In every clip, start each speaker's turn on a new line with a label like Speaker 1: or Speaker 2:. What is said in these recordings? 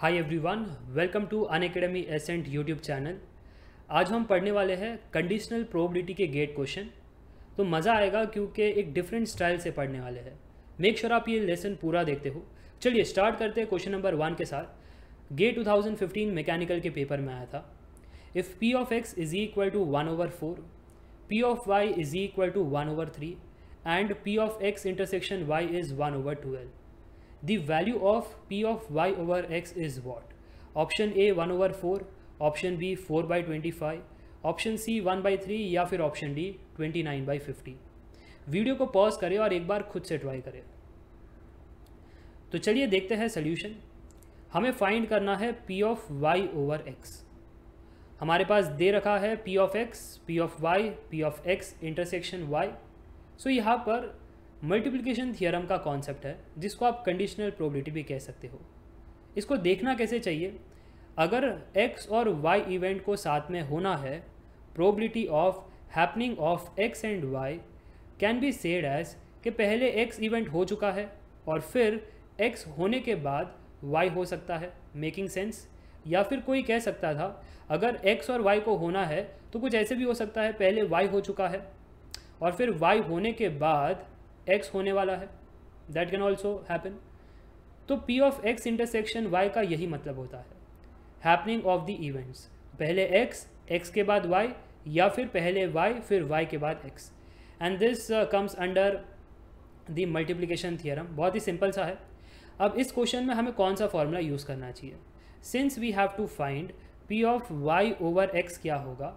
Speaker 1: Hi everyone welcome to Unacademy Ascent YouTube channel आज हम पढ़ने वाले हैं कंडीशनल प्रोबेबिलिटी के गेट क्वेश्चन तो मज़ा आएगा क्योंकि एक डिफरेंट स्टाइल से पढ़ने वाले हैं मेक श्योर आप ये लेसन पूरा देखते हो चलिए स्टार्ट करते हैं क्वेश्चन नंबर वन के साथ गेट 2015 मैकेनिकल के पेपर में आया था if P of X is equal to one over four P of Y is equal to one over three and P of X intersection Y is one over twelve The value of P of Y over X is what option A one over four option B four by twenty five option C one by three या फिर option D twenty nine by fifty video को pause करें और एक बार खुद से try करें तो चलिए देखते हैं सोल्यूशन हमें फाइंड करना है P of Y over X हमारे पास दे रखा है P of X P of Y P of X intersection Y so यहाँ पर मल्टीप्लिकेशन थियरम का कॉन्सेप्ट है जिसको आप कंडीशनल प्रोबेबिलिटी भी कह सकते हो इसको देखना कैसे चाहिए अगर x और y इवेंट को साथ में होना है probability of happening of x and y can be said as कि पहले x इवेंट हो चुका है और फिर x होने के बाद y हो सकता है मेकिंग सेंस या फिर कोई कह सकता था अगर x और y को होना है तो कुछ ऐसे भी हो सकता है पहले y हो चुका है और फिर y होने के बाद एक्स होने वाला है दैट कैन ऑल्सो हैपन तो P of X intersection Y का यही मतलब होता है हैपनिंग ऑफ द इवेंट्स पहले एक्स एक्स के बाद वाई या फिर पहले वाई फिर वाई के बाद X and this comes under the multiplication theorem बहुत ही सिंपल सा है अब इस क्वेश्चन में हमें कौन सा फॉर्मूला यूज़ करना चाहिए since we have to find P of Y over X क्या होगा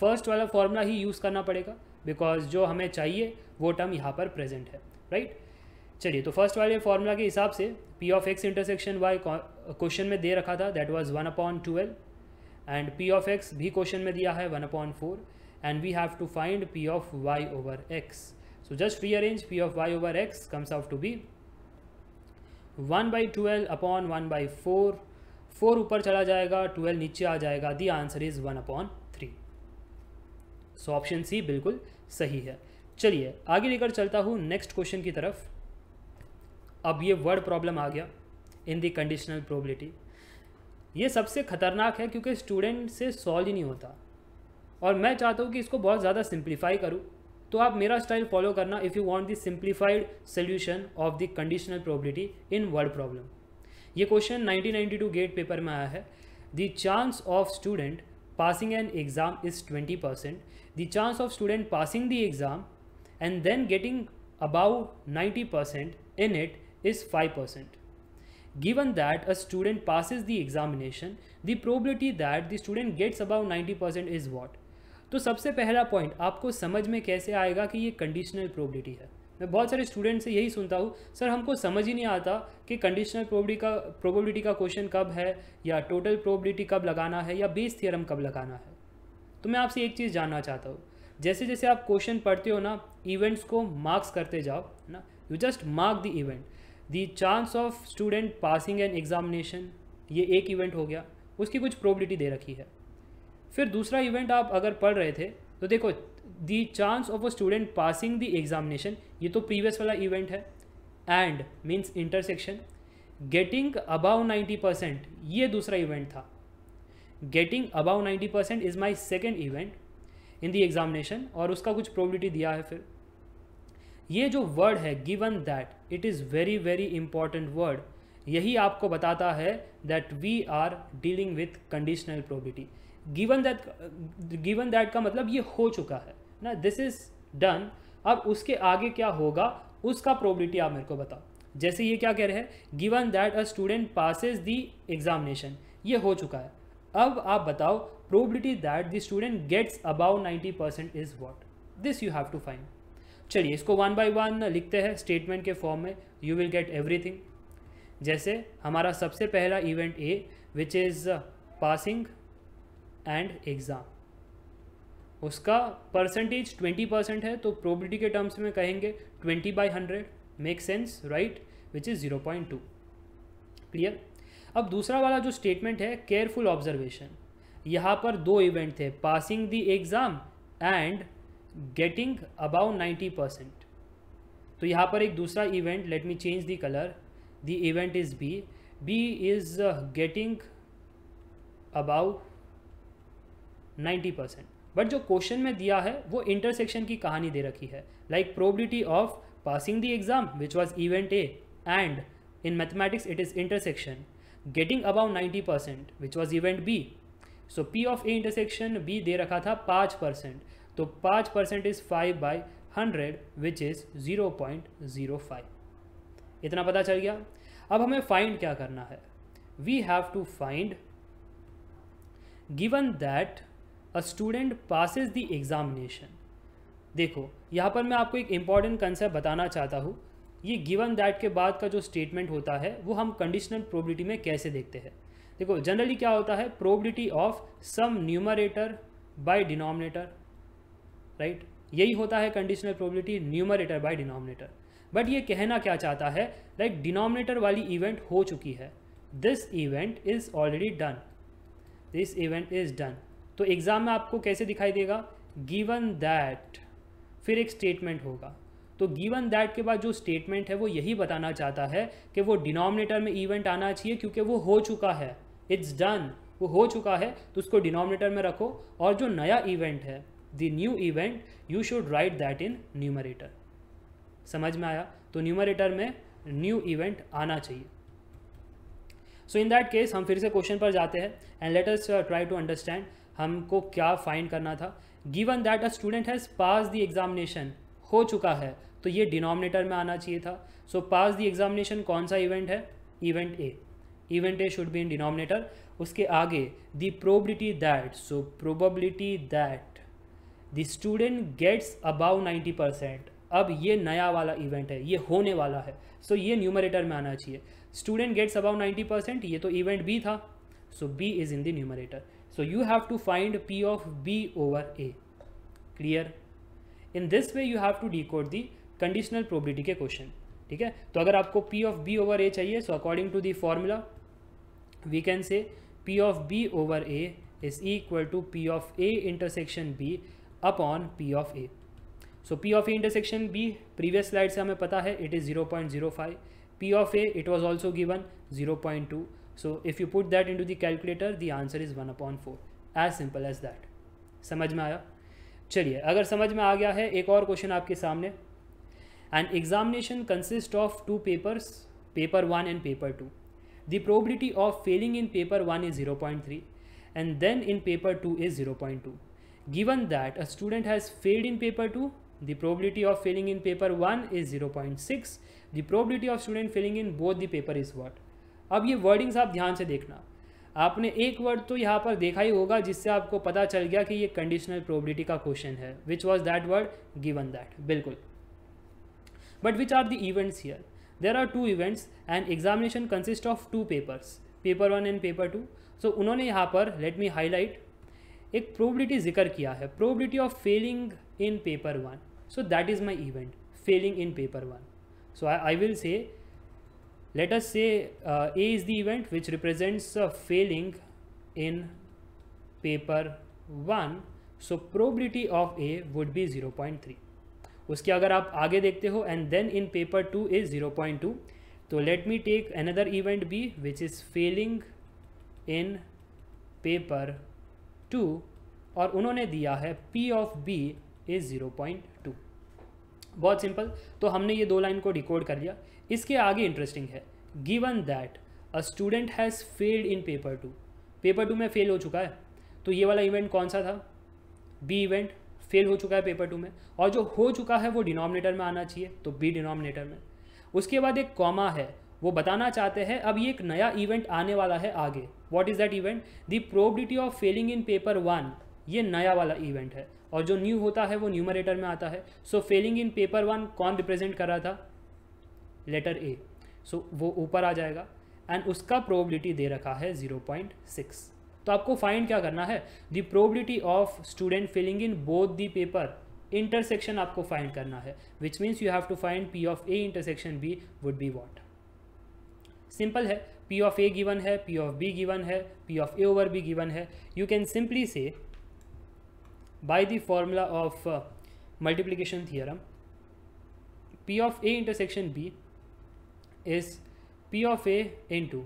Speaker 1: फर्स्ट वाला फॉर्मूला ही यूज़ करना पड़ेगा बिकॉज जो हमें चाहिए वो टर्म यहाँ पर प्रेजेंट है राइट चलिए तो फर्स्ट वाले फॉर्मूला के हिसाब से P of X intersection Y question में दे रखा था that was one upon twelve and P of X भी क्वेश्चन में दिया है one upon four and we have to find P of Y over X so just rearrange P of Y over X comes out to be one by twelve upon one by four four ऊपर चला जाएगा twelve नीचे आ जाएगा the answer is one upon three so option C बिल्कुल सही है चलिए आगे लेकर चलता हूँ नेक्स्ट क्वेश्चन की तरफ अब ये वर्ड प्रॉब्लम आ गया इन दी कंडीशनल प्रोबेबिलिटी ये सबसे खतरनाक है क्योंकि स्टूडेंट से सॉल्व ही नहीं होता और मैं चाहता हूँ कि इसको बहुत ज़्यादा सिंप्लीफाई करूँ तो आप मेरा स्टाइल फॉलो करना if you want the simplified solution of the conditional probability in word problem ये क्वेश्चन 1992 गेट पेपर में आया है the chance of student passing an exam is 20%, the chance of student passing the exam and then getting above 90% in it is 5%. Given that a student passes the examination, the probability that the student gets above 90% is what? तो सबसे पहला point आपको समझ में कैसे आएगा कि ये कंडीशनल प्रोबेबिलिटी है मैं बहुत सारे स्टूडेंट से यही सुनता हूँ सर हमको समझ ही नहीं आता कि कंडीशनल प्रोबिटी का प्रोबेबिलिटी का क्वेश्चन कब है या टोटल प्रोबिलिटी कब लगाना है या बेस थियरम कब लगाना है तो मैं आपसे एक चीज़ जानना चाहता हूँ जैसे जैसे आप क्वेश्चन पढ़ते हो ना इवेंट्स को मार्क्स करते जाओ ना you just mark the event the chance of student passing an examination ये एक इवेंट हो गया उसकी कुछ प्रोबिलिटी दे रखी है फिर दूसरा इवेंट आप अगर पढ़ रहे थे तो देखो the chance of a student passing the examination ये तो प्रीवियस वाला इवेंट है and means intersection getting about ninety percent ये दूसरा इवेंट था getting about ninety percent is my second event in the examination और उसका कुछ प्रोबिलिटी दिया है फिर ये जो वर्ड है given that it is very very important word यही आपको बताता है that we are dealing with conditional probity given that given that का मतलब ये हो चुका है ना दिस इज डन अब उसके आगे क्या होगा उसका प्रोबिलिटी आप मेरे को बताओ जैसे ये क्या कह रहे हैं given that a student passes the examination ये हो चुका है अब आप बताओ probability that the student gets above 90 percent is what this you have to find चलिए इसको वन बाय वन लिखते हैं स्टेटमेंट के फॉर्म में यू विल गेट एवरीथिंग जैसे हमारा सबसे पहला event A which is passing and exam उसका परसेंटेज ट्वेंटी परसेंट है तो प्रोबेबिलिटी के टर्म्स में कहेंगे twenty by hundred make sense right which is zero point two clear अब दूसरा वाला जो स्टेटमेंट है केयरफुल ऑब्जर्वेशन यहाँ पर दो इवेंट थे passing the exam and getting about ninety percent तो यहाँ पर एक दूसरा event let me change the colour the event is b b is uh, getting about 90 percent but जो क्वेश्चन में दिया है वो इंटरसेक्शन की कहानी दे रखी है like probability of passing the exam which was event A and in mathematics it is intersection getting above 90 percent which was event B so P of A intersection B दे रखा था पाँच परसेंट तो पाँच percent is five by hundred which is zero point zero five इतना पता चल गया अब हमें फाइंड क्या करना है we have to find given that a student passes the examination देखो यहाँ पर मैं आपको एक इम्पॉर्टेंट कंसेप्ट बताना चाहता हूँ ये गिवन दैट के बाद का जो स्टेटमेंट होता है वो हम कंडीशनल प्रोबिलिटी में कैसे देखते हैं देखो जनरली क्या होता है probability of some numerator by denominator right यही होता है conditional probability numerator by denominator but ये कहना क्या चाहता है लाइक डिनोमिनेटर वाली इवेंट हो चुकी है this event is already done this event is done तो एग्ज़ाम में आपको कैसे दिखाई देगा गिवन दैट फिर एक स्टेटमेंट होगा तो गिवन दैट के बाद जो स्टेटमेंट है वो यही बताना चाहता है कि वो डिनोमिनेटर में इवेंट आना चाहिए क्योंकि वो हो चुका है इट्स डन वो हो चुका है तो उसको डिनोमिनेटर में रखो और जो नया इवेंट है the new event you should write that in numerator समझ में आया तो न्यूमरेटर में न्यू इवेंट आना चाहिए सो इन दैट केस हम फिर से क्वेश्चन पर जाते हैं and let us try to understand हमको क्या फाइंड करना था given that a student has pass the examination हो चुका है तो ये डिनोमिनेटर में आना चाहिए था सो पास द एग्जामिनेशन कौन सा इवेंट है event A event A should be in denominator उसके आगे the probability that so probability that the student gets above ninety percent अब ये नया वाला इवेंट है ये होने वाला है सो so ये न्यूमरेटर में आना चाहिए स्टूडेंट गेट्स अबाउ 90 परसेंट ये तो इवेंट बी था so B is in the numerator so you have to find P of B over A clear in this way you have to decode the conditional probability के question ठीक है तो अगर आपको P of B over A चाहिए so according to the formula we can say P of B over A is equal to P of A intersection B upon P of A so P of A intersection B previous slide से हमें पता है it is zero point zero five P of it was also given zero point two so if you put that into the calculator the answer is one point four as simple as that समझ में आया चलिए अगर समझ में आ गया है एक और क्वेश्चन आपके सामने and examination consist of two papers paper one and paper two the probability of failing in paper one is zero point three and then in paper two is zero point two given that a student has failed in paper two The probability of failing in paper 1 is 0.6. The probability of student failing in both the paper is what? अब ये wordings आप ध्यान से देखना आपने एक word तो यहाँ पर देखा ही होगा जिससे आपको पता चल गया कि ये कंडीशनल प्रोबिलिटी का क्वेश्चन है which was that word given that बिल्कुल but which are the events here there are two events and examination consist of two papers paper one and paper two so उन्होंने यहाँ पर let me highlight एक probability जिक्र किया है probability of failing in paper one so that is my event failing in paper one so I will say say let us say uh, A is the event which represents a failing in paper 1 so probability of A would be उसके अगर आप आगे देखते हो and then in paper two is zero point two तो let me take another event B which is failing in paper two और उन्होंने दिया है P of B is zero point two बहुत सिंपल तो हमने ये दो लाइन को डिकोड कर लिया इसके आगे इंटरेस्टिंग है given that a student has failed in paper two paper two में फेल हो चुका है तो ये वाला इवेंट कौन सा था बी इवेंट फेल हो चुका है पेपर टू में और जो हो चुका है वो डिनोमिनेटर में आना चाहिए तो बी डिनोमिनेटर में उसके बाद एक कॉमा है वो बताना चाहते हैं अब ये एक नया इवेंट आने वाला है आगे what is that event the probability of failing in paper one ये नया वाला इवेंट है और जो न्यू होता है वो न्यूमरेटर में आता है so failing in paper one कौन रिप्रेजेंट कर रहा था लेटर ए सो वो ऊपर आ जाएगा एंड उसका प्रोबिलिटी दे रखा है 0.6 तो आपको फाइंड क्या करना है the probability of student failing in both the paper intersection आपको फाइंड करना है which means you have to find P of A intersection B would be what simple है पी ऑफ ए गिवन है P of B given है P of A over B given है you can simply say by the formula of multiplication theorem P of A intersection B is P of A into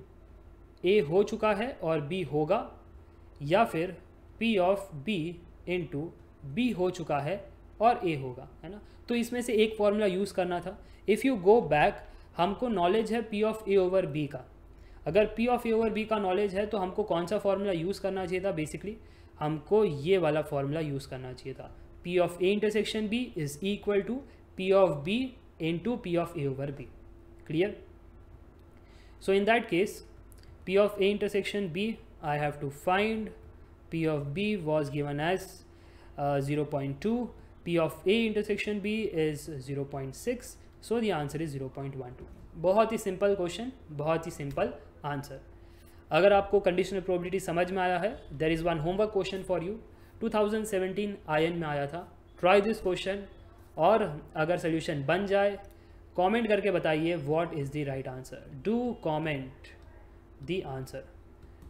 Speaker 1: A हो चुका है और B होगा या फिर P of B into B हो चुका है और ए होगा है ना तो इसमें से एक फॉर्मूला यूज़ करना था इफ़ यू गो बैक हमको नॉलेज है P of A over B का अगर P of A over B का नॉलेज है तो हमको कौन सा फॉर्मूला यूज़ करना चाहिए था बेसिकली हमको ये वाला फार्मूला यूज़ करना चाहिए था P of A intersection B is equal to P of B into P of A over B clear so in that case P of A intersection B I have to find P of B was given as zero point two P of A intersection B is zero point six so the answer is zero point one two बहुत ही simple question बहुत ही simple answer अगर आपको conditional probability समझ में आया है there is one homework question for you 2017 एन में आया था ट्राई दिस क्वेश्चन और अगर सोल्यूशन बन जाए कॉमेंट करके बताइए what is the right answer do comment the answer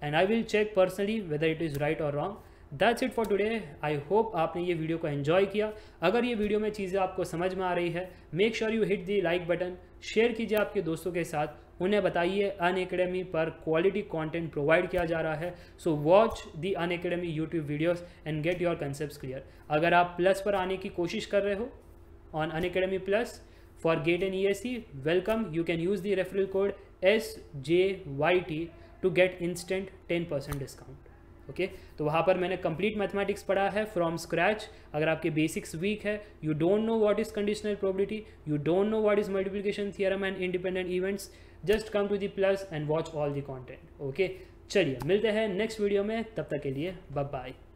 Speaker 1: and I will check personally whether it is right और wrong that's it for today I hope आपने ये वीडियो को एंजॉय किया अगर ये वीडियो में चीज़ें आपको समझ में आ रही है make sure you hit the like button share कीजिए आपके दोस्तों के साथ उन्हें बताइए अन अकेडमी पर क्वालिटी कंटेंट प्रोवाइड किया जा रहा है so watch the Unacademy YouTube videos and get your concept clear अगर आप प्लस पर आने की कोशिश कर रहे हो on Unacademy plus for get N E S C welcome you can use the referral code S J Y T to get instant ten percent discount okay तो वहाँ पर मैंने कंप्लीट मैथमेटिक्स पढ़ा है फ्रॉम स्क्रैच अगर आपके basics weak है you don't know what is conditional probability you don't know what is multiplication theorem and independent events just come to the plus and watch all the content okay चलिए मिलते हैं next video में तब तक के लिए bye